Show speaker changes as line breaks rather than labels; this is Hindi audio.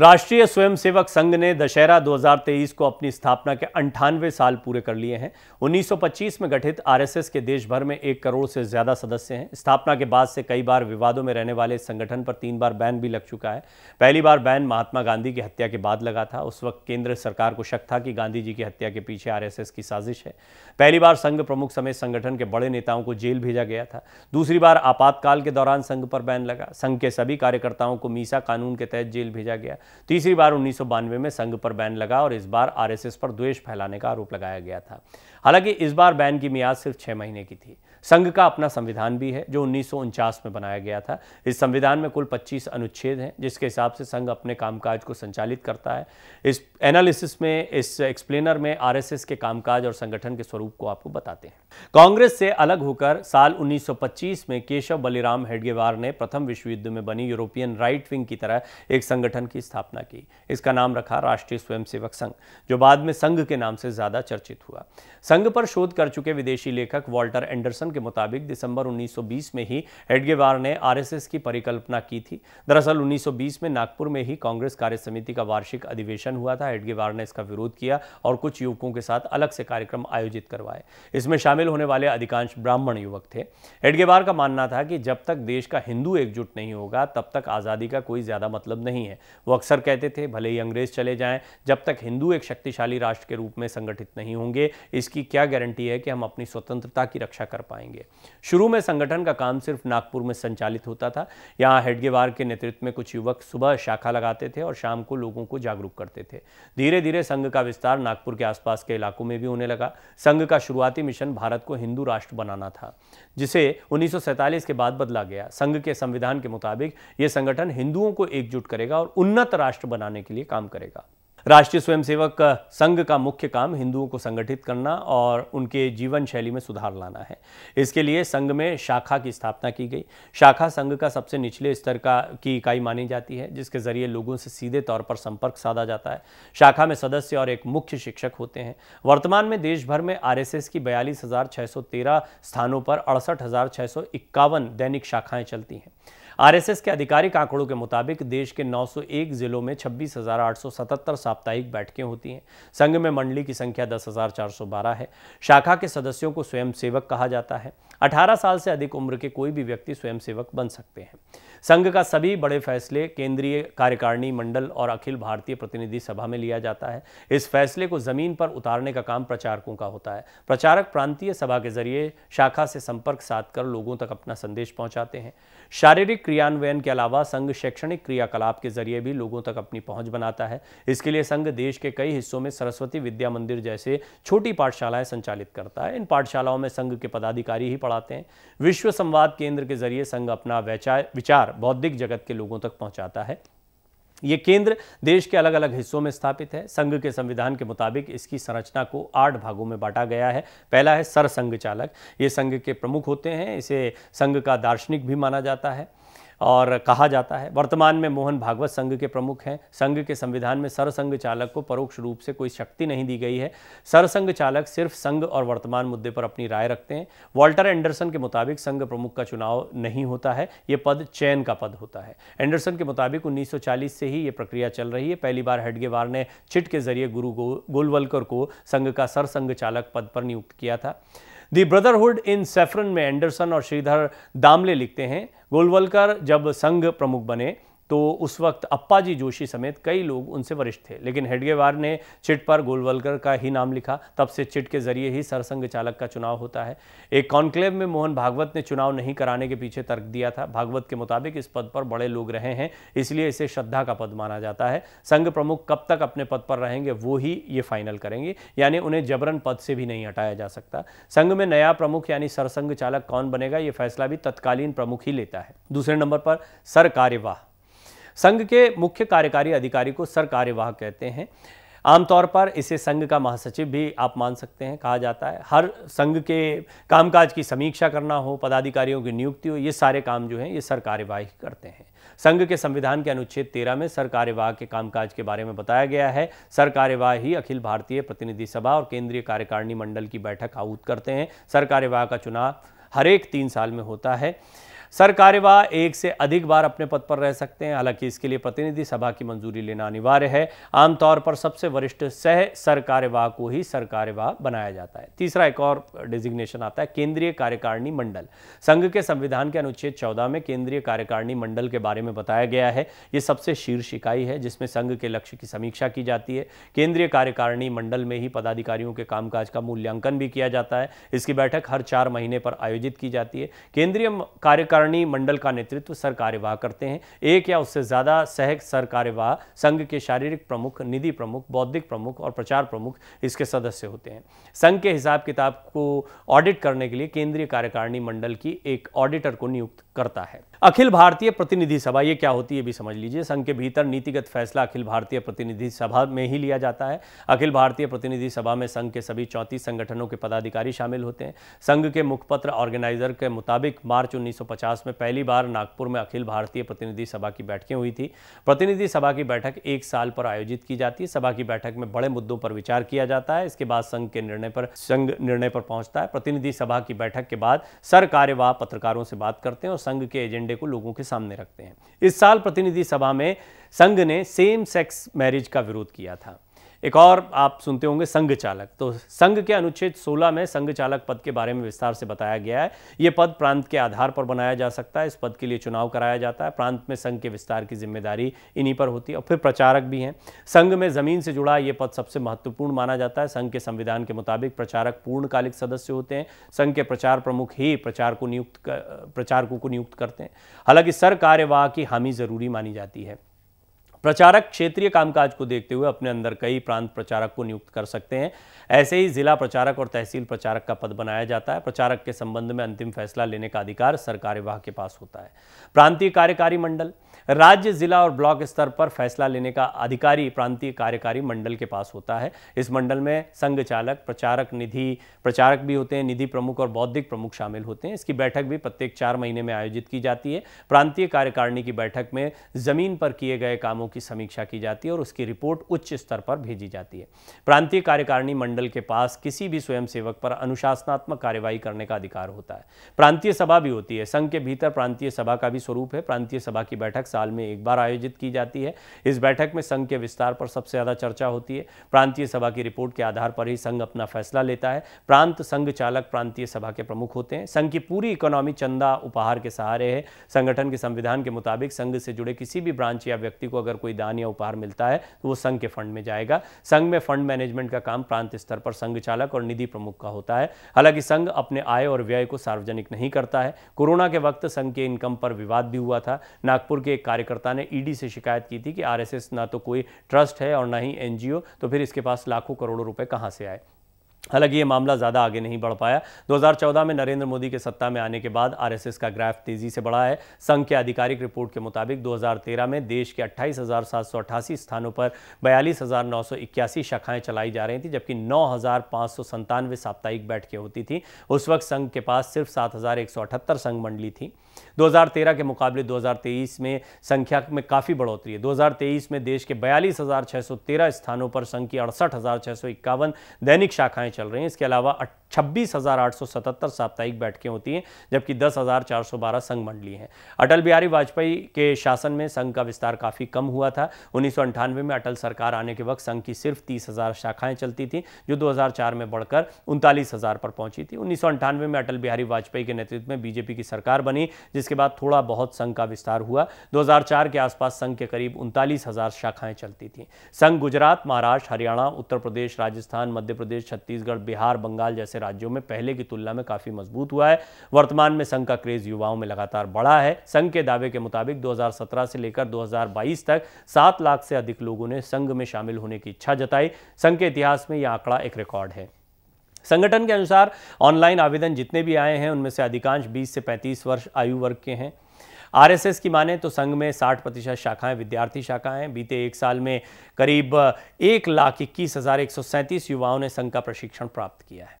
राष्ट्रीय स्वयंसेवक संघ ने दशहरा 2023 को अपनी स्थापना के अंठानवे साल पूरे कर लिए हैं 1925 में गठित आरएसएस के देश भर में एक करोड़ से ज़्यादा सदस्य हैं स्थापना के बाद से कई बार विवादों में रहने वाले संगठन पर तीन बार बैन भी लग चुका है पहली बार बैन महात्मा गांधी की हत्या के बाद लगा था उस वक्त केंद्र सरकार को शक था कि गांधी जी की हत्या के पीछे आर की साजिश है पहली बार संघ प्रमुख समेत संगठन के बड़े नेताओं को जेल भेजा गया था दूसरी बार आपातकाल के दौरान संघ पर बैन लगा संघ के सभी कार्यकर्ताओं को मीसा कानून के तहत जेल भेजा गया तीसरी बार उन्नीस में संघ पर बैन लगा और इस बार आरएसएस पर द्वेष फैलाने का आरोप लगाया गया था हालांकि इस बार बैन की मियाद सिर्फ छह महीने की थी संघ का अपना संविधान भी है जो उन्नीस में बनाया गया था इस संविधान में कुल 25 अनुच्छेद हैं जिसके हिसाब से संघ अपने कामकाज को संचालित करता है इस एनालिसिस में इस एक्सप्लेनर में आरएसएस के कामकाज और संगठन के स्वरूप को आपको बताते हैं कांग्रेस से अलग होकर साल 1925 में केशव बलिराम हेडगेवार ने प्रथम विश्व युद्ध में बनी यूरोपियन राइट विंग की तरह एक संगठन की स्थापना की इसका नाम रखा राष्ट्रीय स्वयंसेवक संघ जो बाद में संघ के नाम से ज्यादा चर्चित हुआ संघ पर शोध कर चुके विदेशी लेखक वॉल्टर एंडरसन के मुताबिक दिसंबर 1920 में ही हेडगेवार ने आर की परिकल्पना की थी दरअसल उन्नीस में नागपुर में ही कांग्रेस कार्य समिति का वार्षिक अधिवेशन हुआ था हेडगेवार ने इसका विरोध किया और कुछ युवकों के साथ अलग से कार्यक्रम आयोजित करवाए इसमें शामिल शामिल होने वाले अधिकांश ब्राह्मण युवक थे एडगेवार का मानना था कि जब तक देश का हिंदू एकजुट नहीं होगा तब तक आज़ादी का कोई ज़्यादा मतलब नहीं है वो अक्सर कहते थे भले ही अंग्रेज चले जाएं जब तक हिंदू एक शक्तिशाली राष्ट्र के रूप में संगठित नहीं होंगे इसकी क्या गारंटी है कि हम अपनी स्वतंत्रता की रक्षा कर पाएंगे शुरू में संगठन का काम सिर्फ नागपुर में संचालित होता था यहाँ हेडगेवार के नेतृत्व में कुछ युवक सुबह शाखा लगाते थे और शाम को लोगों को जागरूक करते थे धीरे धीरे संघ का विस्तार नागपुर के आसपास के इलाकों में भी होने लगा संघ का शुरुआती मिशन भारत भारत को हिंदू राष्ट्र बनाना था जिसे उन्नीस के बाद बदला गया संघ के संविधान के मुताबिक ये संगठन हिंदुओं को एकजुट करेगा और उन्नत राष्ट्र बनाने के लिए काम करेगा राष्ट्रीय स्वयंसेवक संघ का मुख्य काम हिंदुओं को संगठित करना और उनके जीवन शैली में सुधार लाना है इसके लिए संघ में शाखा की स्थापना की गई शाखा संघ का सबसे निचले स्तर का की इकाई मानी जाती है जिसके जरिए लोगों से सीधे तौर पर संपर्क साधा जाता है शाखा में सदस्य और एक मुख्य शिक्षक होते हैं वर्तमान में देश भर में आर की बयालीस स्थानों पर अड़सठ दैनिक शाखाएं चलती हैं आरएसएस के आधिकारिक आंकड़ों के मुताबिक देश के 901 जिलों में 26,877 साप्ताहिक बैठकें होती हैं संघ में मंडली की संख्या 10,412 है शाखा के सदस्यों को स्वयंसेवक कहा जाता है 18 साल से अधिक उम्र के कोई भी व्यक्ति स्वयंसेवक बन सकते हैं संघ का सभी बड़े फैसले केंद्रीय कार्यकारिणी मंडल और अखिल भारतीय प्रतिनिधि सभा में लिया जाता है इस फैसले को जमीन पर उतारने का काम प्रचारकों का होता है प्रचारक प्रांतीय सभा के जरिए शाखा से संपर्क साध कर लोगों तक अपना संदेश पहुंचाते हैं शारीरिक क्रियान्वयन के अलावा संघ शैक्षणिक क्रियाकलाप के जरिए भी लोगों तक अपनी पहुंच बनाता है इसके लिए संघ देश के कई हिस्सों में सरस्वती विद्या मंदिर जैसे छोटी पाठशालाएं संचालित करता है इन पाठशालाओं में संघ के पदाधिकारी ही पढ़ाते हैं विश्व संवाद केंद्र के जरिए संघ अपना विचार बौद्धिक जगत के लोगों तक पहुँचाता है ये केंद्र देश के अलग अलग हिस्सों में स्थापित है संघ के संविधान के मुताबिक इसकी संरचना को आठ भागों में बांटा गया है पहला है सरसंघ चालक ये संघ के प्रमुख होते हैं इसे संघ का दार्शनिक भी माना जाता है और कहा जाता है वर्तमान में मोहन भागवत संघ के प्रमुख हैं संघ के संविधान में सरसंघ चालक को परोक्ष रूप से कोई शक्ति नहीं दी गई है सरसंघ चालक सिर्फ संघ और वर्तमान मुद्दे पर अपनी राय रखते हैं वॉल्टर एंडरसन के मुताबिक संघ प्रमुख का चुनाव नहीं होता है ये पद चयन का पद होता है एंडरसन के मुताबिक उन्नीस से ही ये प्रक्रिया चल रही है पहली बार हेडगेवार ने चिट के जरिए गुरु गोलवलकर को संघ का सरसंघ चालक पद पर नियुक्त किया था दी ब्रदरहुड इन सेफरन में एंडरसन और श्रीधर दामले लिखते हैं गोलवलकर जब संघ प्रमुख बने तो उस वक्त अप्पा जी जोशी समेत कई लोग उनसे वरिष्ठ थे लेकिन हेडगेवार ने चिट पर गोलवलकर का ही नाम लिखा तब से चिट के जरिए ही सरसंघ चालक का चुनाव होता है एक कॉन्क्लेव में मोहन भागवत ने चुनाव नहीं कराने के पीछे तर्क दिया था भागवत के मुताबिक इस पद पर बड़े लोग रहे हैं इसलिए इसे श्रद्धा का पद माना जाता है संघ प्रमुख कब तक अपने पद पर रहेंगे वो ही ये फाइनल करेंगे यानी उन्हें जबरन पद से भी नहीं हटाया जा सकता संघ में नया प्रमुख यानी सरसंघ चालक कौन बनेगा ये फैसला भी तत्कालीन प्रमुख ही लेता है दूसरे नंबर पर सरकार्यवाह संघ के मुख्य कार्यकारी अधिकारी को सर कार्यवाह कहते हैं आमतौर पर इसे संघ का महासचिव भी आप मान सकते हैं कहा जाता है हर संघ के कामकाज की समीक्षा करना हो पदाधिकारियों की नियुक्ति हो ये सारे काम जो हैं ये सर कार्यवाही करते हैं संघ के संविधान के अनुच्छेद तेरह में सर कार्यवाह के कामकाज के बारे में बताया गया है सर कार्यवाह ही अखिल भारतीय प्रतिनिधि सभा और केंद्रीय कार्यकारिणी मंडल की बैठक आहूत करते हैं सर कार्यवाह का चुनाव हर एक तीन साल में होता है सर कार्यवाह एक से अधिक बार अपने पद पर रह सकते हैं हालांकि इसके लिए प्रतिनिधि सभा की मंजूरी लेना अनिवार्य है आमतौर पर सबसे वरिष्ठ सह सर कार्यवाह को ही सर कार्यवाह बनाया जाता है तीसरा एक और डिजिग्नेशन आता है केंद्रीय कार्यकारिणी मंडल संघ के संविधान के अनुच्छेद चौदह में केंद्रीय कार्यकारिणी मंडल के बारे में बताया गया है ये सबसे शीर्ष इकाई है जिसमें संघ के लक्ष्य की समीक्षा की जाती है केंद्रीय कार्यकारिणी मंडल में ही पदाधिकारियों के कामकाज का मूल्यांकन भी किया जाता है इसकी बैठक हर चार महीने पर आयोजित की जाती है केंद्रीय कार्यकारिणी सहकारिणी मंडल का नेतृत्व सर कार्यवाह करते हैं एक या उससे ज़्यादा सह सर कार्यवाह संघ के शारीरिक प्रमुख निधि प्रमुख बौद्धिक प्रमुख और प्रचार प्रमुख इसके सदस्य होते हैं संघ के हिसाब किताब को ऑडिट करने के लिए केंद्रीय कार्यकारिणी मंडल की एक ऑडिटर को नियुक्त करता है अखिल भारतीय प्रतिनिधि सभा ये क्या होती है भी समझ लीजिए संघ के भीतर नीतिगत फैसला अखिल भारतीय प्रतिनिधि सभा में ही लिया जाता है अखिल भारतीय प्रतिनिधि सभा में संघ के सभी चौंतीस संगठनों के पदाधिकारी शामिल होते हैं संघ के मुखपत्र ऑर्गेनाइजर के मुताबिक मार्च 1950 में पहली बार नागपुर में अखिल भारतीय प्रतिनिधि सभा की बैठकें हुई थी प्रतिनिधि सभा की बैठक एक साल पर आयोजित की जाती है सभा की बैठक में बड़े मुद्दों पर विचार किया जाता है इसके बाद संघ के निर्णय पर संघ निर्णय पर पहुंचता है प्रतिनिधि सभा की बैठक के बाद सर कार्यवाह पत्रकारों से बात करते हैं और संघ के एजेंडे एजेंडे को लोगों के सामने रखते हैं इस साल प्रतिनिधि सभा में संघ ने सेम सेक्स मैरिज का विरोध किया था एक और आप सुनते होंगे संघ चालक तो संघ के अनुच्छेद 16 में संघ चालक पद के बारे में विस्तार से बताया गया है ये पद प्रांत के आधार पर बनाया जा सकता है इस पद के लिए चुनाव कराया जाता है प्रांत में संघ के विस्तार की जिम्मेदारी इन्हीं पर होती है और फिर प्रचारक भी हैं संघ में ज़मीन से जुड़ा ये पद सबसे महत्वपूर्ण माना जाता है संघ के संविधान के मुताबिक प्रचारक पूर्णकालिक सदस्य होते हैं संघ के प्रचार प्रमुख ही प्रचार को नियुक्त प्रचारकों को नियुक्त करते हैं हालांकि सर कार्यवाह की हामी ज़रूरी मानी जाती है प्रचारक क्षेत्रीय कामकाज को देखते हुए अपने अंदर कई प्रांत प्रचारक को नियुक्त कर सकते हैं ऐसे ही जिला प्रचारक और तहसील प्रचारक का पद बनाया जाता है प्रचारक के संबंध में अंतिम फैसला लेने का अधिकार सरकार विभाग के पास होता है प्रांतीय कार्यकारी मंडल राज्य जिला और ब्लॉक स्तर पर फैसला लेने का अधिकारी प्रांतीय कार्यकारी मंडल के पास होता है इस मंडल में संघ चालक प्रचारक निधि प्रचारक भी होते हैं निधि प्रमुख और बौद्धिक प्रमुख शामिल होते हैं इसकी बैठक भी प्रत्येक चार महीने में आयोजित की जाती है प्रांतीय कार्यकारिणी की बैठक में जमीन पर किए गए कामों योजनाओं की समीक्षा की जाती है और उसकी रिपोर्ट उच्च स्तर पर भेजी जाती है प्रांतीय कार्यकारिणी मंडल के पास किसी भी स्वयंसेवक पर अनुशासनात्मक कार्यवाही करने का अधिकार होता है प्रांतीय सभा भी होती है संघ के भीतर प्रांतीय सभा का भी स्वरूप है प्रांतीय सभा की बैठक साल में एक बार आयोजित की जाती है इस बैठक में संघ के विस्तार पर सबसे ज़्यादा चर्चा होती है प्रांतीय सभा की रिपोर्ट के आधार पर ही संघ अपना फैसला लेता है प्रांत संघ चालक प्रांतीय सभा के प्रमुख होते हैं संघ की पूरी इकोनॉमी चंदा उपहार के सहारे है संगठन के संविधान के मुताबिक संघ से जुड़े किसी भी ब्रांच या व्यक्ति को अगर कोई दान या उपहार मिलता है तो वो संघ के फंड में जाएगा संघ में फंड मैनेजमेंट का काम प्रांत स्तर पर संघ चालक और निधि प्रमुख का होता है हालांकि संघ अपने आय और व्यय को सार्वजनिक नहीं करता है कोरोना के वक्त संघ के इनकम पर विवाद भी हुआ था नागपुर के एक कार्यकर्ता ने ईडी से शिकायत की थी कि आरएसएस ना तो कोई ट्रस्ट है और ना ही एनजीओ तो फिर इसके पास लाखों करोड़ों रुपए कहां से आए हालांकि ये मामला ज़्यादा आगे नहीं बढ़ पाया 2014 में नरेंद्र मोदी के सत्ता में आने के बाद आरएसएस का ग्राफ तेज़ी से बढ़ा है संघ के आधिकारिक रिपोर्ट के मुताबिक 2013 में देश के अट्ठाईस स्थानों पर बयालीस शाखाएं चलाई जा रही थी जबकि नौ साप्ताहिक बैठकें होती थी उस वक्त संघ के पास सिर्फ सात संघ मंडली थी 2013 के मुकाबले 2023 में संख्या में काफ़ी बढ़ोतरी है 2023 में देश के बयालीस स्थानों पर संघ की अड़सठ दैनिक शाखाएं सभाएं चल रही हैं इसके अलावा छब्बीस हज़ार आठ सौ सतहत्तर साप्ताहिक बैठकें होती हैं जबकि दस हज़ार चार सौ बारह संघ मंडली हैं अटल बिहारी वाजपेयी के शासन में संघ का विस्तार काफ़ी कम हुआ था उन्नीस सौ अंठानवे में अटल सरकार आने के वक्त संघ की सिर्फ तीस हज़ार चलती थी जो दो हज़ार चार में बढ़कर उनतालीस हज़ार पर पहुंची थी उन्नीस सौ अंठानवे में अटल बिहारी वाजपेयी के नेतृत्व में बीजेपी की सरकार बनी जिसके बाद थोड़ा बहुत संघ का विस्तार हुआ दो हज़ार चार के आसपास संघ के करीब उनतालीस हज़ार शाखाएं चलती थी संघ गुजरात महाराष्ट्र हरियाणा उत्तर प्रदेश राजस्थान मध्य प्रदेश छत्तीसगढ़ छत्तीसगढ़ बिहार बंगाल जैसे राज्यों में पहले की तुलना में काफ़ी मजबूत हुआ है वर्तमान में संघ का क्रेज युवाओं में लगातार बढ़ा है संघ के दावे के मुताबिक 2017 से लेकर 2022 तक सात लाख से अधिक लोगों ने संघ में शामिल होने की इच्छा जताई संघ के इतिहास में यह आंकड़ा एक रिकॉर्ड है संगठन के अनुसार ऑनलाइन आवेदन जितने भी आए हैं उनमें से अधिकांश 20 से 35 वर्ष आयु वर्ग के हैं आरएसएस की माने तो संघ में 60 प्रतिशत शाखाएं विद्यार्थी शाखाएं बीते एक साल में करीब एक लाख इक्कीस हजार एक सौ सैंतीस युवाओं ने संघ का प्रशिक्षण प्राप्त किया है